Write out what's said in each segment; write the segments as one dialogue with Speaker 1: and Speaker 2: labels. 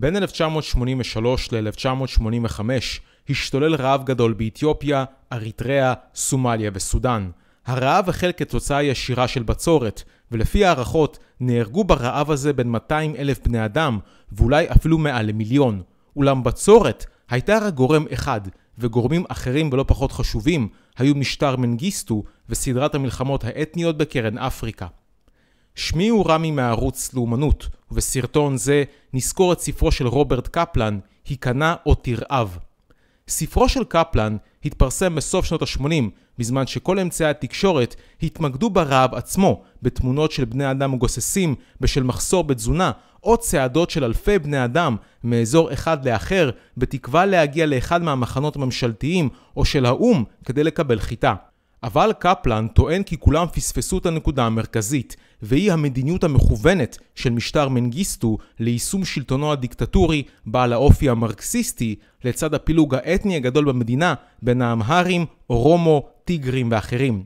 Speaker 1: בין 1983 ל-1985 השתולל רעב גדול באתיופיה, אריתריאה, סומליה וסודאן. הרעב החל כתוצאה ישירה של בצורת, ולפי הערכות נהרגו ברעב הזה בין 200 אלף בני אדם, ואולי אפילו מעל למיליון. אולם בצורת הייתה רק גורם אחד, וגורמים אחרים ולא פחות חשובים היו משטר מנגיסטו וסדרת המלחמות האתניות בקרן אפריקה. שמי הוא רמי מערוץ לאומנות, ובסרטון זה נזכור את ספרו של רוברט קפלן, היכנע או תרעב. ספרו של קפלן התפרסם בסוף שנות ה-80, בזמן שכל אמצעי התקשורת התמקדו ברעב עצמו, בתמונות של בני אדם מגוססים בשל מחסור בתזונה, או צעדות של אלפי בני אדם מאזור אחד לאחר, בתקווה להגיע לאחד מהמחנות הממשלתיים או של האו"ם כדי לקבל חיטה. אבל קפלן טוען כי כולם פספסו את הנקודה המרכזית, והיא המדיניות המכוונת של משטר מנגיסטו ליישום שלטונו הדיקטטורי בעל האופי המרקסיסטי, לצד הפילוג האתני הגדול במדינה בין האמהרים, אורומו, טיגרים ואחרים.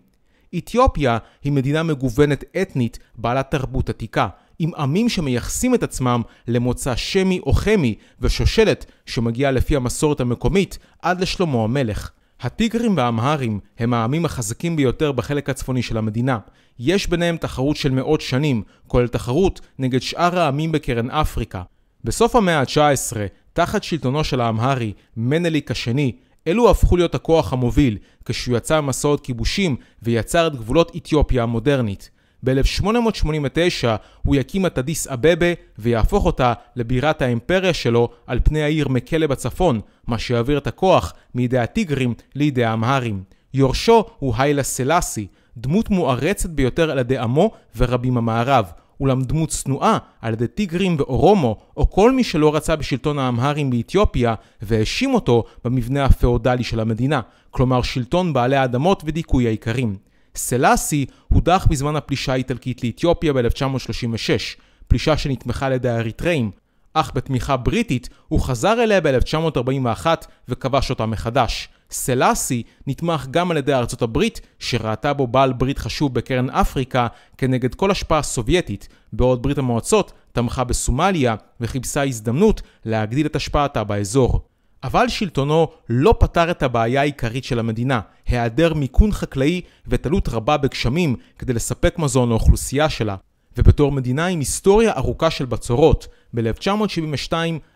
Speaker 1: אתיופיה היא מדינה מגוונת אתנית בעלת תרבות עתיקה, עם עמים שמייחסים את עצמם למוצא שמי או חמי ושושלת שמגיעה לפי המסורת המקומית עד לשלמה המלך. הטיגרים והאמהרים הם העמים החזקים ביותר בחלק הצפוני של המדינה. יש ביניהם תחרות של מאות שנים, כולל תחרות נגד שאר העמים בקרן אפריקה. בסוף המאה ה-19, תחת שלטונו של האמהרי, מנליק השני, אלו הפכו להיות הכוח המוביל, כשהוא יצא ממסעות כיבושים ויצר את גבולות אתיופיה המודרנית. ב-1889 הוא יקים את אדיס אבבה ויהפוך אותה לבירת האימפריה שלו על פני העיר מקלה בצפון, מה שיעביר את הכוח מידי הטיגרים לידי האמהרים. יורשו הוא היילה סלאסי, דמות מוערצת ביותר על ידי עמו ורבים המערב, אולם דמות צנועה על ידי טיגרים ואורומו, או כל מי שלא רצה בשלטון האמהרים באתיופיה, והאשים אותו במבנה הפאודלי של המדינה, כלומר שלטון בעלי האדמות ודיכוי האיכרים. סלאסי הודח בזמן הפלישה האיטלקית לאתיופיה ב-1936, פלישה שנתמכה על ידי האריתראים, אך בתמיכה בריטית הוא חזר אליה ב-1941 וכבש אותה מחדש. סלאסי נתמך גם על ידי ארצות הברית, שראתה בו בעל ברית חשוב בקרן אפריקה כנגד כל השפעה סובייטית, בעוד ברית המועצות תמכה בסומליה וחיפשה הזדמנות להגדיל את השפעתה באזור. אבל שלטונו לא פתר את הבעיה העיקרית של המדינה, היעדר מיכון חקלאי ותלות רבה בגשמים כדי לספק מזון לאוכלוסייה שלה. ובתור מדינה עם היסטוריה ארוכה של בצורות, ב-1972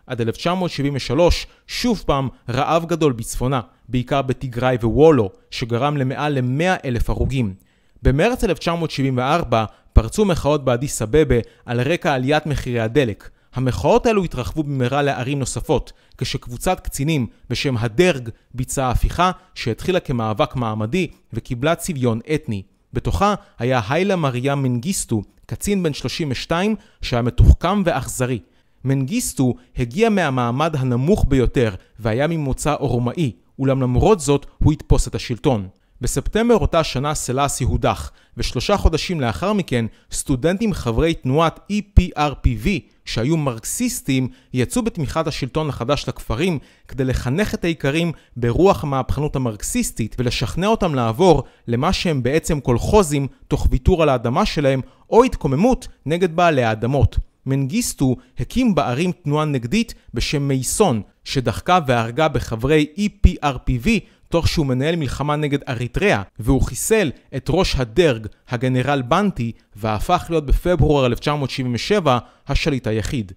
Speaker 1: עד 1973 שוב פעם רעב גדול בצפונה, בעיקר בתיגראי ווולו, שגרם למעל ל-100 אלף הרוגים. במרץ 1974 פרצו מחאות באדיס אבבה על רקע עליית מחירי הדלק, המחאות האלו התרחבו במהרה לערים נוספות, כשקבוצת קצינים בשם הדרג ביצעה הפיכה שהתחילה כמאבק מעמדי וקיבלה צביון אתני. בתוכה היה היילה מריה מנגיסטו, קצין בן 32 שהיה מתוחכם ואכזרי. מנגיסטו הגיע מהמעמד הנמוך ביותר והיה ממוצא אורמאי, אולם למרות זאת הוא יתפוס את השלטון. בספטמבר אותה שנה סלאסי הודח, ושלושה חודשים לאחר מכן, סטודנטים חברי תנועת EPRPV, שהיו מרקסיסטים, יצאו בתמיכת השלטון החדש לכפרים, כדי לחנך את האיכרים ברוח המהפכנות המרקסיסטית, ולשכנע אותם לעבור למה שהם בעצם קולחוזים, תוך ויתור על האדמה שלהם, או התקוממות נגד בעלי האדמות. מנגיסטו הקים בערים תנועה נגדית בשם מייסון, שדחקה והרגה בחברי EPRPV תוך שהוא מנהל מלחמה נגד אריתריאה, והוא חיסל את ראש הדרג, הגנרל בנטי, והפך להיות בפברואר 1977 השליט היחיד.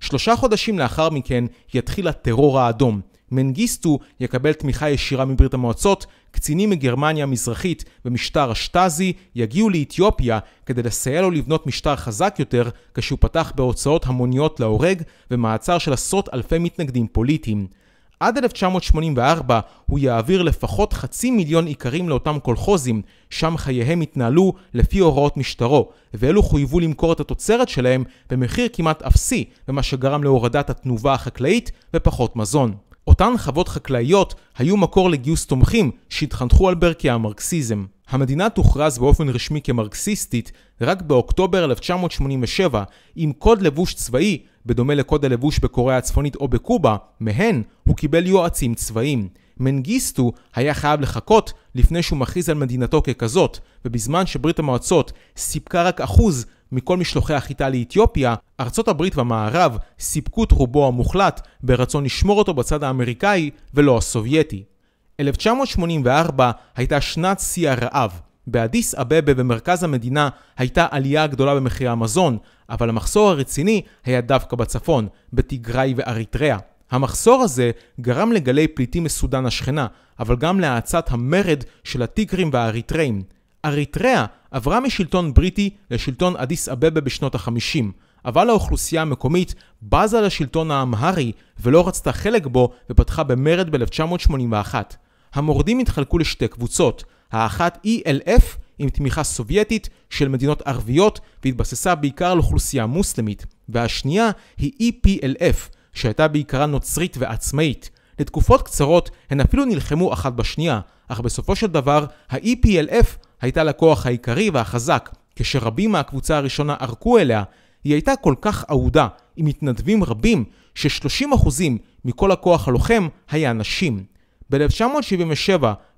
Speaker 1: שלושה חודשים לאחר מכן יתחיל הטרור האדום. מנגיסטו יקבל תמיכה ישירה מברית המועצות, קצינים מגרמניה המזרחית ומשטר השטאזי יגיעו לאתיופיה כדי לסייע לו לבנות משטר חזק יותר כשהוא פתח בהוצאות המוניות להורג ומעצר של עשרות אלפי מתנגדים פוליטיים. עד 1984 הוא יעביר לפחות חצי מיליון איכרים לאותם קולחוזים, שם חייהם התנהלו לפי הוראות משטרו, ואלו חויבו למכור את התוצרת שלהם במחיר כמעט אפסי, במה שגרם להורדת התנובה החקלאית ופחות מזון. אותן חוות חקלאיות היו מקור לגיוס תומכים שהתחנכו על ברכי המרקסיזם. המדינה תוכרז באופן רשמי כמרקסיסטית רק באוקטובר 1987 עם קוד לבוש צבאי בדומה לקוד הלבוש בקוריאה הצפונית או בקובה, מהן הוא קיבל יועצים צבאיים. מנגיסטו היה חייב לחכות לפני שהוא מכריז על מדינתו ככזאת, ובזמן שברית המועצות סיפקה רק אחוז מכל משלוחי החיטה לאתיופיה, ארצות הברית והמערב סיפקו את רובו המוחלט ברצון לשמור אותו בצד האמריקאי ולא הסובייטי. 1984 הייתה שנת שיא הרעב, באדיס אבבה במרכז המדינה הייתה עלייה גדולה במחירי המזון, אבל המחסור הרציני היה דווקא בצפון, בתיגראי ואריתריאה. המחסור הזה גרם לגלי פליטים מסודן השכנה, אבל גם להאצת המרד של הטיגרים והאריתראים. אריתריאה עברה משלטון בריטי לשלטון אדיס אבבה בשנות החמישים, אבל האוכלוסייה המקומית בזה לשלטון האמהרי ולא רצתה חלק בו ופתחה במרד ב-1981. המורדים התחלקו לשתי קבוצות, האחת ELF עם תמיכה סובייטית של מדינות ערביות והתבססה בעיקר על אוכלוסייה מוסלמית, והשנייה היא EPLF שהייתה בעיקרה נוצרית ועצמאית. לתקופות קצרות הן אפילו נלחמו אחת בשנייה, אך בסופו של דבר ה-EPLF הייתה לכוח העיקרי והחזק, כשרבים מהקבוצה הראשונה ערקו אליה, היא הייתה כל כך אהודה, עם מתנדבים רבים, ש-30% מכל הכוח הלוחם היה נשים. ב-1977,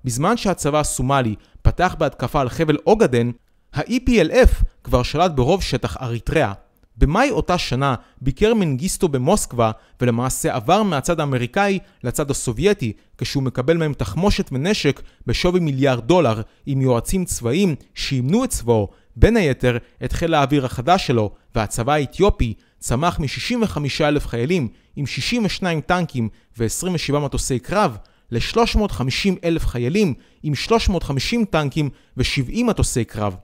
Speaker 1: בזמן שהצבא הסומלי פתח בהתקפה על חבל אוגדן, ה-EPLF כבר שלט ברוב שטח אריתריאה. במאי אותה שנה ביקר מנגיסטו במוסקבה ולמעשה עבר מהצד האמריקאי לצד הסובייטי כשהוא מקבל מהם תחמושת ונשק בשווי מיליארד דולר עם יועצים צבאיים שימנו את צבאו, בין היתר את חיל האוויר החדש שלו והצבא האתיופי צמח מ-65 אלף חיילים עם 62 טנקים ו-27 מטוסי קרב ל-350 אלף חיילים עם 350 טנקים ו-70 מטוסי קרב.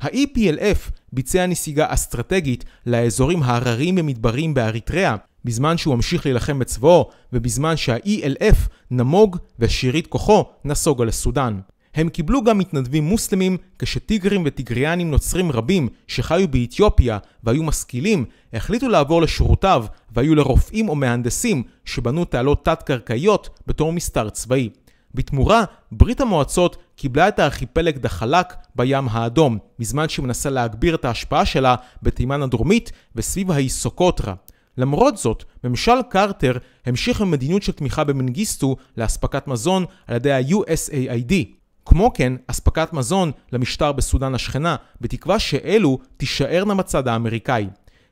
Speaker 1: ה-EPLF ביצע נסיגה אסטרטגית לאזורים ההררים במדברים באריתריאה, בזמן שהוא המשיך להילחם בצבאו, ובזמן שה-ELF, נמוג ושארית כוחו, נסוגה לסודאן. הם קיבלו גם מתנדבים מוסלמים, כשטיגרים וטיגריאנים נוצרים רבים שחיו באתיופיה והיו משכילים, החליטו לעבור לשורותיו והיו לרופאים או מהנדסים שבנו תעלות תת-קרקעיות בתור מסתר צבאי. בתמורה, ברית המועצות קיבלה את הארכיפלג דחלק בים האדום, בזמן שהיא מנסה להגביר את ההשפעה שלה בתימן הדרומית וסביב האי סוקוטרה. למרות זאת, ממשל קרטר המשיך במדיניות של תמיכה במנגיסטו לאספקת מזון על ידי ה-USAID. כמו כן, אספקת מזון למשטר בסודאן השכנה, בתקווה שאלו תישארנה בצד האמריקאי.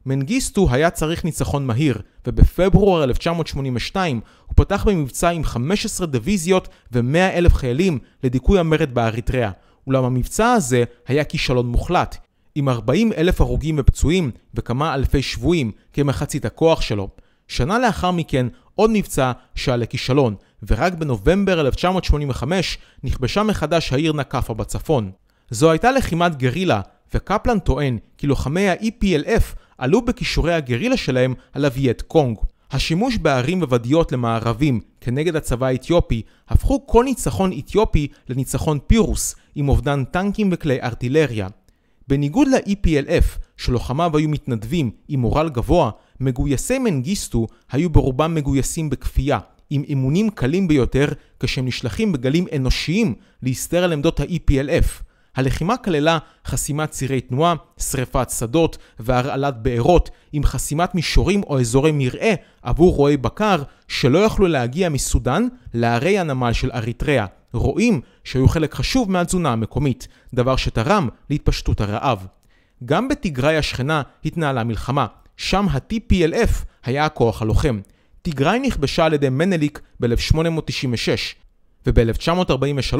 Speaker 1: מנגיסטו היה צריך ניצחון מהיר, ובפברואר 1982 הוא פתח במבצע עם 15 דיוויזיות ו-100 אלף חיילים לדיכוי המרד באריתריאה. אולם המבצע הזה היה כישלון מוחלט, עם 40 אלף הרוגים ופצועים וכמה אלפי שבויים כמחצית הכוח שלו. שנה לאחר מכן עוד מבצע שעל הכישלון, ורק בנובמבר 1985 נכבשה מחדש העיר נקפה בצפון. זו הייתה לחימת גרילה, וקפלן טוען כי לוחמי ה-EPLF עלו בכישורי הגרילה שלהם על הווייט קונג. השימוש בערים וודיות למערבים כנגד הצבא האתיופי הפכו כל ניצחון אתיופי לניצחון פירוס עם אובדן טנקים וכלי ארטילריה. בניגוד ל-EPLF, שלוחמיו היו מתנדבים עם מורל גבוה, מגויסי מנגיסטו היו ברובם מגויסים בכפייה, עם אימונים קלים ביותר כשהם נשלחים בגלים אנושיים להסתר על עמדות ה-EPLF. הלחימה כללה חסימת צירי תנועה, שריפת שדות והרעלת בארות עם חסימת מישורים או אזורי מרעה עבור רועי בקר שלא יכלו להגיע מסודאן לערי הנמל של אריתריאה, רועים שהיו חלק חשוב מהתזונה המקומית, דבר שתרם להתפשטות הרעב. גם בתיגראי השכנה התנהלה מלחמה, שם ה-TPLF היה הכוח הלוחם. טיגריי נכבשה על ידי מנליק ב-1896, וב-1943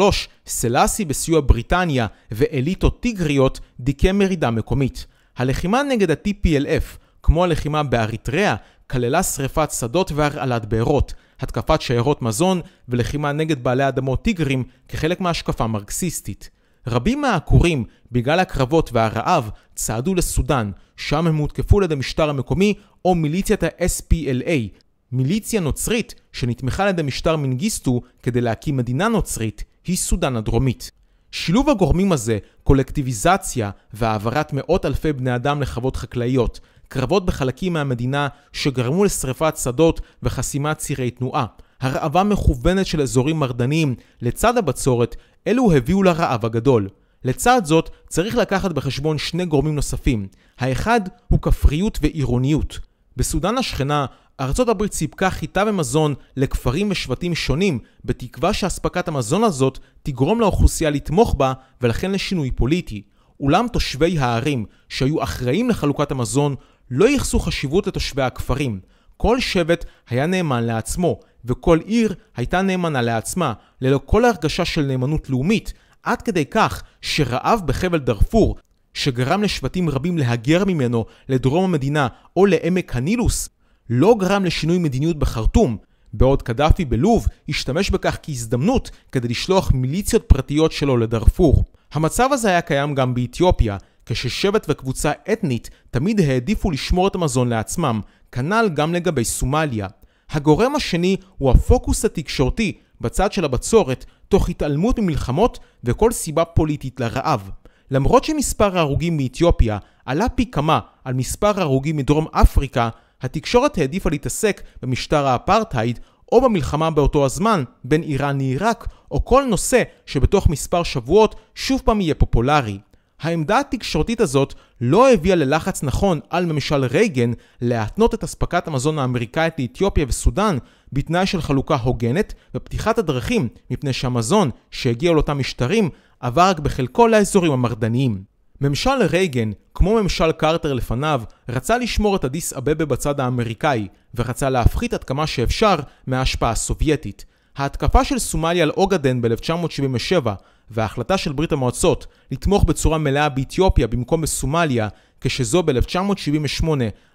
Speaker 1: סלאסי בסיוע בריטניה ואליטות טיגריות דיכא מרידה מקומית. הלחימה נגד ה-TPLF, כמו הלחימה באריתריאה, כללה שרפת שדות והרעלת בארות, התקפת שיירות מזון ולחימה נגד בעלי אדמות טיגרים כחלק מהשקפה מרקסיסטית. רבים מהעקורים, בגלל הקרבות והרעב, צעדו לסודאן, שם הם הותקפו על ידי המשטר המקומי או מיליציית ה-SPLA, מיליציה נוצרית שנתמכה על ידי משטר מנגיסטו כדי להקים מדינה נוצרית היא סודאן הדרומית. שילוב הגורמים הזה, קולקטיביזציה והעברת מאות אלפי בני אדם לחוות חקלאיות, קרבות בחלקים מהמדינה שגרמו לשרפת שדות וחסימת צירי תנועה, הרעבה מכוונת של אזורים מרדניים לצד הבצורת, אלו הביאו לרעב הגדול. לצד זאת, צריך לקחת בחשבון שני גורמים נוספים. האחד הוא כפריות ועירוניות. בסודאן השכנה, ארצות הברית סיפקה חיטה ומזון לכפרים ושבטים שונים, בתקווה שאספקת המזון הזאת תגרום לאוכלוסייה לתמוך בה, ולכן לשינוי פוליטי. אולם תושבי הערים, שהיו אחראים לחלוקת המזון, לא ייחסו חשיבות לתושבי הכפרים. כל שבט היה נאמן לעצמו, וכל עיר הייתה נאמנה לעצמה, ללא כל הרגשה של נאמנות לאומית, עד כדי כך שרעב בחבל דארפור שגרם לשבטים רבים להגר ממנו לדרום המדינה או לעמק הנילוס, לא גרם לשינוי מדיניות בחרטום, בעוד קדאפי בלוב השתמש בכך כהזדמנות כדי לשלוח מיליציות פרטיות שלו לדארפור. המצב הזה היה קיים גם באתיופיה, כששבט וקבוצה אתנית תמיד העדיפו לשמור את המזון לעצמם, כנ"ל גם לגבי סומליה. הגורם השני הוא הפוקוס התקשורתי בצד של הבצורת, תוך התעלמות ממלחמות וכל סיבה פוליטית לרעב. למרות שמספר ההרוגים מאתיופיה עלה פי כמה על מספר ההרוגים מדרום אפריקה, התקשורת העדיפה להתעסק במשטר האפרטהייד או במלחמה באותו הזמן בין איראן לעיראק, או כל נושא שבתוך מספר שבועות שוב פעם יהיה פופולרי. העמדה התקשורתית הזאת לא הביאה ללחץ נכון על ממשל רייגן להתנות את אספקת המזון האמריקאית לאתיופיה וסודאן בתנאי של חלוקה הוגנת ופתיחת הדרכים, מפני שהמזון שהגיע לאותם משטרים עבר רק בחלקו לאזורים המרדניים. ממשל רייגן, כמו ממשל קרטר לפניו, רצה לשמור את אדיס אבבה בצד האמריקאי, ורצה להפחית עד כמה שאפשר מההשפעה הסובייטית. ההתקפה של סומליה על אוגדן ב-1977, וההחלטה של ברית המועצות לתמוך בצורה מלאה באתיופיה במקום בסומליה, כשזו ב-1978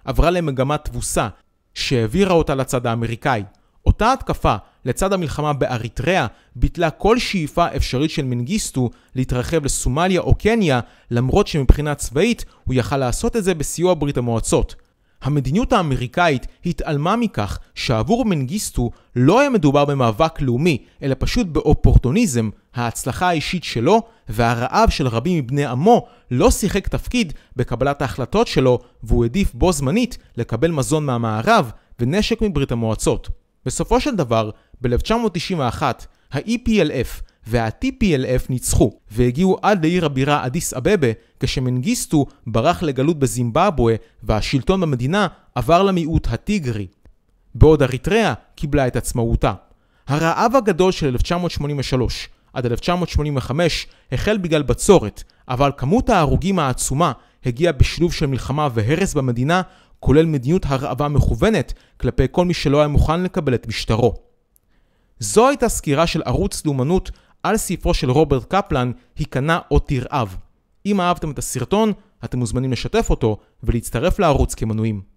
Speaker 1: עברה למגמת תבוסה, שהעבירה אותה לצד האמריקאי. אותה התקפה לצד המלחמה באריתריאה ביטלה כל שאיפה אפשרית של מנגיסטו להתרחב לסומליה או קניה, למרות שמבחינה צבאית הוא יכל לעשות את זה בסיוע ברית המועצות. המדיניות האמריקאית התעלמה מכך שעבור מנגיסטו לא היה מדובר במאבק לאומי, אלא פשוט באופורטוניזם, ההצלחה האישית שלו והרעב של רבים מבני עמו לא שיחק תפקיד בקבלת ההחלטות שלו, והוא העדיף בו זמנית לקבל מזון מהמערב ונשק מברית המועצות. בסופו של דבר, ב-1991, ה-EPLF וה-TPLF ניצחו, והגיעו עד לעיר הבירה אדיס אבבה, כשמנגיסטו ברח לגלות בזימבבואה, והשלטון במדינה עבר למיעוט הטיגרי. בעוד אריתריאה קיבלה את עצמאותה. הרעב הגדול של 1983 עד 1985 החל בגלל בצורת, אבל כמות ההרוגים העצומה הגיעה בשילוב של מלחמה והרס במדינה כולל מדיניות הרעבה מכוונת כלפי כל מי שלא היה מוכן לקבל את משטרו. זו הייתה סקירה של ערוץ לאומנות על ספרו של רוברט קפלן, היכנע או תרעב. אם אהבתם את הסרטון, אתם מוזמנים לשתף אותו ולהצטרף לערוץ כמנויים.